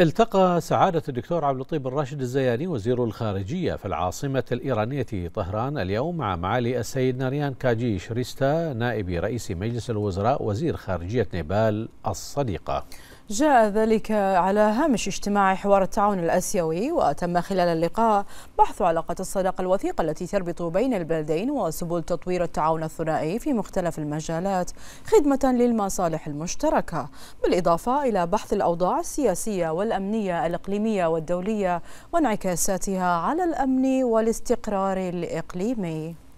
التقى سعادة الدكتور عبد اللطيف الراشد الزياني وزير الخارجية في العاصمة الإيرانية طهران اليوم مع معالي السيد ناريان كاجي شريستا نائب رئيس مجلس الوزراء وزير خارجية نيبال الصديقة جاء ذلك على هامش اجتماع حوار التعاون الآسيوي وتم خلال اللقاء بحث علاقات الصداقة الوثيقة التي تربط بين البلدين وسبل تطوير التعاون الثنائي في مختلف المجالات خدمة للمصالح المشتركة بالإضافة إلى بحث الأوضاع السياسية والأمنية الإقليمية والدولية وانعكاساتها على الأمن والاستقرار الإقليمي